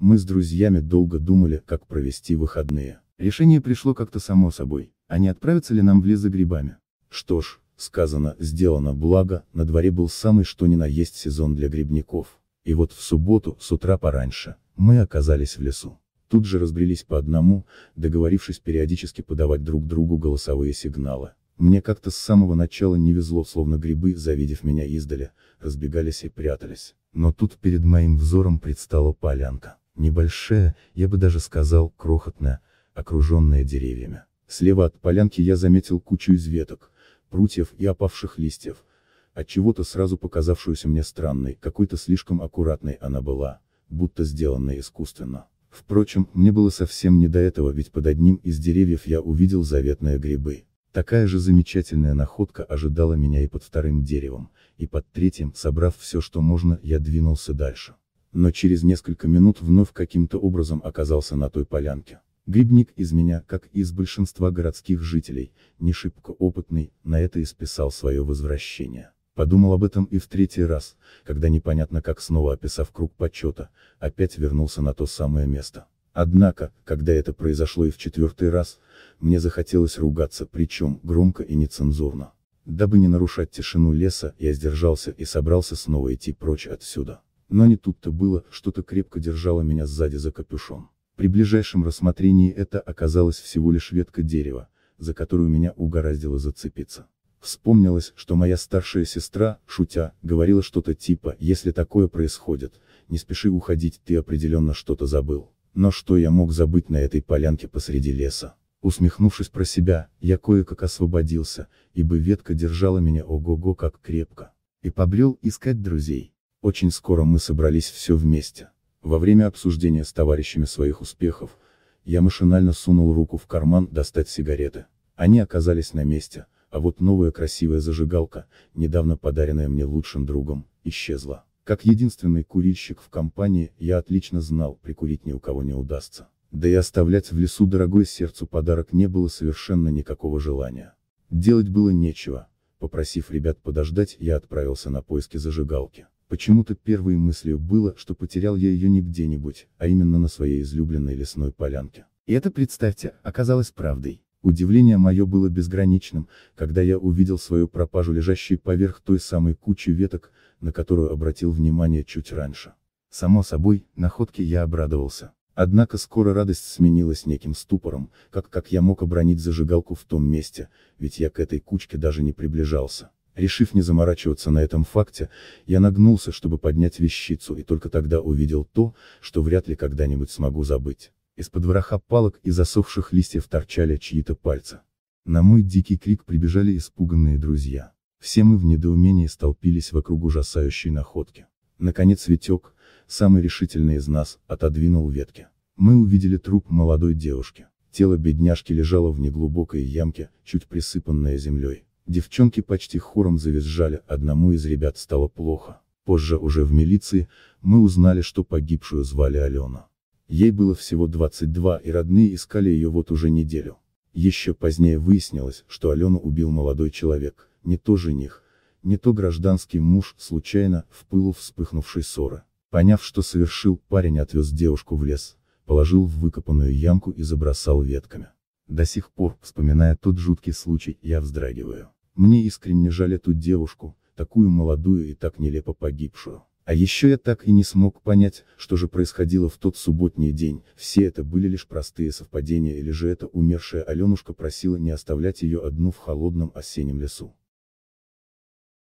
Мы с друзьями долго думали, как провести выходные. Решение пришло как-то само собой, а не отправиться ли нам в лес за грибами. Что ж, сказано, сделано благо, на дворе был самый что ни на есть сезон для грибников. И вот в субботу, с утра пораньше, мы оказались в лесу. Тут же разбрелись по одному, договорившись периодически подавать друг другу голосовые сигналы. Мне как-то с самого начала не везло, словно грибы, завидев меня издали, разбегались и прятались. Но тут перед моим взором предстала полянка небольшая, я бы даже сказал, крохотная, окруженная деревьями. Слева от полянки я заметил кучу из веток, прутьев и опавших листьев, от чего то сразу показавшуюся мне странной, какой-то слишком аккуратной она была, будто сделанная искусственно. Впрочем, мне было совсем не до этого, ведь под одним из деревьев я увидел заветные грибы. Такая же замечательная находка ожидала меня и под вторым деревом, и под третьим, собрав все, что можно, я двинулся дальше но через несколько минут вновь каким-то образом оказался на той полянке. Грибник из меня, как и из большинства городских жителей, не шибко опытный, на это и списал свое возвращение. Подумал об этом и в третий раз, когда непонятно как снова описав круг почета, опять вернулся на то самое место. Однако, когда это произошло и в четвертый раз, мне захотелось ругаться, причем, громко и нецензурно. Дабы не нарушать тишину леса, я сдержался и собрался снова идти прочь отсюда. Но не тут-то было, что-то крепко держало меня сзади за капюшон. При ближайшем рассмотрении это оказалась всего лишь ветка дерева, за которую меня угораздило зацепиться. Вспомнилось, что моя старшая сестра, шутя, говорила что-то типа «Если такое происходит, не спеши уходить, ты определенно что-то забыл». Но что я мог забыть на этой полянке посреди леса? Усмехнувшись про себя, я кое-как освободился, ибо ветка держала меня ого-го как крепко. И побрел искать друзей. Очень скоро мы собрались все вместе. Во время обсуждения с товарищами своих успехов, я машинально сунул руку в карман достать сигареты. Они оказались на месте, а вот новая красивая зажигалка, недавно подаренная мне лучшим другом, исчезла. Как единственный курильщик в компании, я отлично знал, прикурить ни у кого не удастся. Да и оставлять в лесу дорогой сердцу подарок не было совершенно никакого желания. Делать было нечего. Попросив ребят подождать, я отправился на поиски зажигалки. Почему-то первой мыслью было, что потерял я ее не где-нибудь, а именно на своей излюбленной лесной полянке. И это, представьте, оказалось правдой. Удивление мое было безграничным, когда я увидел свою пропажу лежащей поверх той самой кучи веток, на которую обратил внимание чуть раньше. Само собой, находке я обрадовался. Однако скоро радость сменилась неким ступором, как как я мог обронить зажигалку в том месте, ведь я к этой кучке даже не приближался. Решив не заморачиваться на этом факте, я нагнулся, чтобы поднять вещицу и только тогда увидел то, что вряд ли когда-нибудь смогу забыть. Из-под вороха палок и засохших листьев торчали чьи-то пальцы. На мой дикий крик прибежали испуганные друзья. Все мы в недоумении столпились вокруг ужасающей находки. Наконец Витек, самый решительный из нас, отодвинул ветки. Мы увидели труп молодой девушки. Тело бедняжки лежало в неглубокой ямке, чуть присыпанное землей. Девчонки почти хором завизжали, одному из ребят стало плохо. Позже уже в милиции, мы узнали, что погибшую звали Алена. Ей было всего 22 и родные искали ее вот уже неделю. Еще позднее выяснилось, что Алену убил молодой человек, не то жених, не то гражданский муж, случайно, в пылу вспыхнувшей ссоры. Поняв, что совершил, парень отвез девушку в лес, положил в выкопанную ямку и забросал ветками. До сих пор, вспоминая тот жуткий случай, я вздрагиваю. Мне искренне жаль эту девушку, такую молодую и так нелепо погибшую. А еще я так и не смог понять, что же происходило в тот субботний день, все это были лишь простые совпадения или же эта умершая Аленушка просила не оставлять ее одну в холодном осеннем лесу.